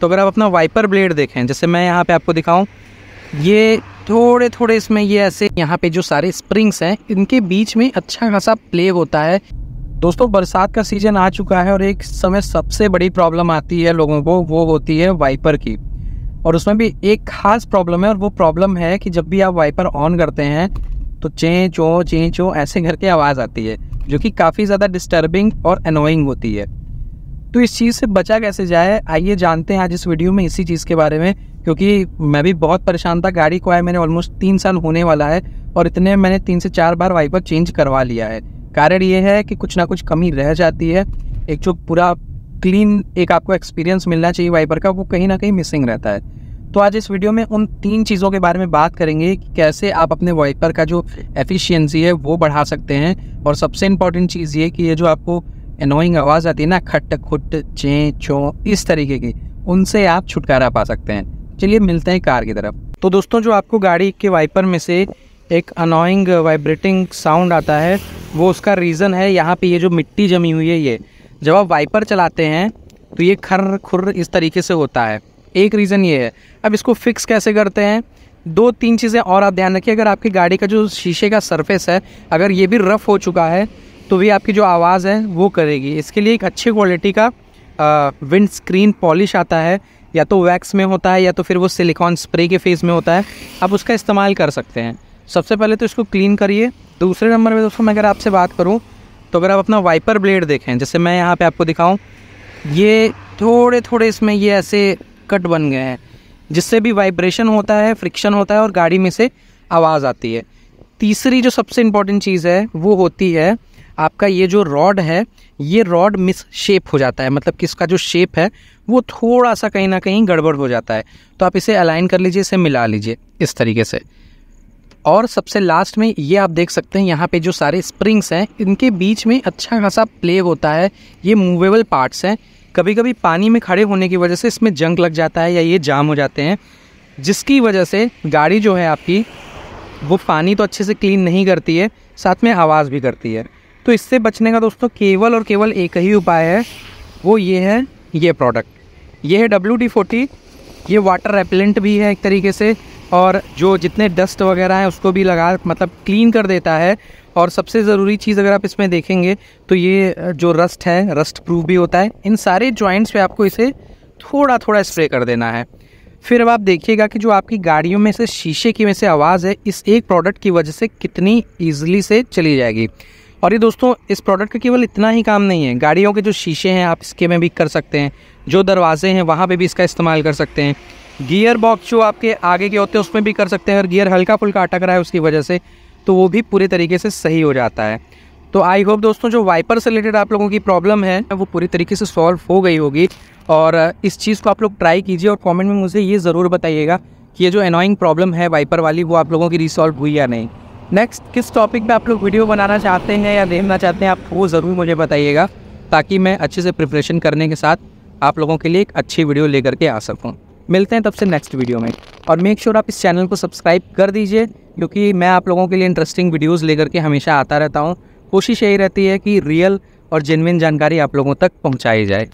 तो अगर आप अपना वाइपर ब्लेड देखें जैसे मैं यहाँ पे आपको दिखाऊं ये थोड़े थोड़े इसमें ये ऐसे यहाँ पे जो सारे स्प्रिंग्स हैं इनके बीच में अच्छा खासा प्ले होता है दोस्तों बरसात का सीज़न आ चुका है और एक समय सबसे बड़ी प्रॉब्लम आती है लोगों को वो होती है वाइपर की और उसमें भी एक खास प्रॉब्लम है और वो प्रॉब्लम है कि जब भी आप वाइपर ऑन करते हैं तो चें चो चें चो ऐसे घर की आवाज़ आती है जो कि काफ़ी ज़्यादा डिस्टर्बिंग और अनोइंग होती है तो इस चीज़ से बचा कैसे जाए आइए जानते हैं आज इस वीडियो में इसी चीज़ के बारे में क्योंकि मैं भी बहुत परेशान था गाड़ी को आया मैंने ऑलमोस्ट तीन साल होने वाला है और इतने मैंने तीन से चार बार वाइपर चेंज करवा लिया है कारण ये है कि कुछ ना कुछ कमी रह जाती है एक जो पूरा क्लीन एक आपको एक्सपीरियंस मिलना चाहिए वाइपर का वो कहीं ना कहीं मिसिंग रहता है तो आज इस वीडियो में उन तीन चीज़ों के बारे में बात करेंगे कि कैसे आप अपने वाइपर का जो एफिशिएंसी है वो बढ़ा सकते हैं और सबसे इम्पॉर्टेंट चीज़ ये कि ये जो आपको एनोइंग आवाज़ आती है ना खट खुट चें चो इस तरीके की उनसे आप छुटकारा पा सकते हैं चलिए मिलते हैं कार की तरफ तो दोस्तों जो आपको गाड़ी के वाइपर में से एक अनोइंग वाइब्रेटिंग साउंड आता है वो उसका रीज़न है यहाँ पे ये जो मिट्टी जमी हुई है ये जब आप वाइपर चलाते हैं तो ये खर खुर इस तरीके से होता है एक रीज़न ये है अब इसको फिक्स कैसे करते हैं दो तीन चीज़ें और आप ध्यान रखिए अगर आपकी गाड़ी का जो शीशे का सरफेस है अगर ये भी रफ़ हो चुका है तो भी आपकी जो आवाज़ है वो करेगी इसके लिए एक अच्छी क्वालिटी का विंड स्क्रीन पॉलिश आता है या तो वैक्स में होता है या तो फिर वो सिलिकॉन स्प्रे के फेस में होता है आप उसका इस्तेमाल कर सकते हैं सबसे पहले तो इसको क्लीन करिए दूसरे नंबर पर दोस्तों मैं अगर आपसे बात करूँ तो अगर आप अपना वाइपर ब्लेड देखें जैसे मैं यहाँ पर आपको दिखाऊँ ये थोड़े थोड़े इसमें ये ऐसे कट बन गए हैं जिससे भी वाइब्रेशन होता है फ्रिक्शन होता है और गाड़ी में से आवाज़ आती है तीसरी जो सबसे इम्पॉर्टेंट चीज़ है वो होती है आपका ये जो रॉड है ये रॉड मिस शेप हो जाता है मतलब कि इसका जो शेप है वो थोड़ा सा कहीं ना कहीं गड़बड़ हो जाता है तो आप इसे अलाइन कर लीजिए इसे मिला लीजिए इस तरीके से और सबसे लास्ट में ये आप देख सकते हैं यहाँ पे जो सारे स्प्रिंग्स हैं इनके बीच में अच्छा खासा प्ले होता है ये मूवेबल पार्ट्स हैं कभी कभी पानी में खड़े होने की वजह से इसमें जंग लग जाता है या ये जाम हो जाते हैं जिसकी वजह से गाड़ी जो है आपकी वो पानी तो अच्छे से क्लीन नहीं करती है साथ में आवाज़ भी करती है तो इससे बचने का दोस्तों केवल और केवल एक ही उपाय है वो ये है ये प्रोडक्ट ये है डब्ल्यू डी फोर्टी ये वाटर रेपेलेंट भी है एक तरीके से और जो जितने डस्ट वगैरह हैं उसको भी लगा मतलब क्लीन कर देता है और सबसे ज़रूरी चीज़ अगर आप इसमें देखेंगे तो ये जो रस्ट है रस्ट प्रूफ भी होता है इन सारे जॉइंट्स पे आपको इसे थोड़ा थोड़ा स्प्रे कर देना है फिर अब आप देखिएगा कि जो आपकी गाड़ियों में से शीशे की में से आवाज़ है इस एक प्रोडक्ट की वजह से कितनी ईजिली से चली जाएगी और ये दोस्तों इस प्रोडक्ट का केवल इतना ही काम नहीं है गाड़ियों के जो शीशे हैं आप इसके में भी कर सकते हैं जो दरवाजे हैं वहाँ पे भी इसका इस्तेमाल कर सकते हैं गियर बॉक्स जो आपके आगे के होते हैं उसमें भी कर सकते हैं अगर गियर हल्का फुल्का अटक रहा है उसकी वजह से तो वो भी पूरे तरीके से सही हो जाता है तो आई होप दोस्तों जो वाइपर से रिलेटेड आप लोगों की प्रॉब्लम है वो पूरी तरीके से सॉल्व हो गई होगी और इस चीज़ को आप लोग ट्राई कीजिए और कमेंट में मुझे ये ज़रूर बताइएगा कि ये जो अनोइंग प्रॉब्लम है वाइपर वाली वो आप लोगों की रिसॉल्व हुई या नहीं नेक्स्ट किस टॉपिक पे आप लोग वीडियो बनाना चाहते हैं या देखना चाहते हैं आप वो ज़रूर मुझे बताइएगा ताकि मैं अच्छे से प्रिपरेशन करने के साथ आप लोगों के लिए एक अच्छी वीडियो लेकर के आ सकूँ मिलते हैं तब से नेक्स्ट वीडियो में और मेक श्योर sure आप इस चैनल को सब्सक्राइब कर दीजिए क्योंकि मैं आप लोगों के लिए इंटरेस्टिंग वीडियोज़ लेकर के हमेशा आता रहता हूँ कोशिश यही रहती है कि रियल और जेनविन जानकारी आप लोगों तक पहुँचाई जाए